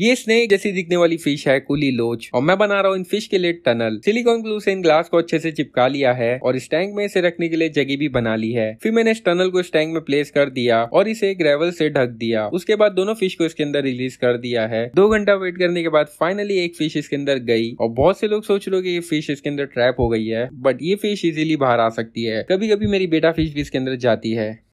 ये स्नेक जैसी दिखने वाली फिश है कुली लोच और मैं बना रहा हूँ इन फिश के लिए टनल सिलिकॉन ग्लू से इन ग्लास को अच्छे से चिपका लिया है और इस टैंक में इसे रखने के लिए जगह भी बना ली है फिर मैंने इस टनल को इस टैंक में प्लेस कर दिया और इसे ग्रेवल से ढक दिया उसके बाद दोनों फिश को इसके अंदर रिलीज कर दिया है दो घंटा वेट करने के बाद फाइनली एक फिश इसके अंदर गई और बहुत से लोग सोच रहे कि ये फिश इसके अंदर ट्रैप हो गई है बट ये फिश इजिली बाहर आ सकती है कभी कभी मेरी बेटा फिश भी इसके अंदर जाती है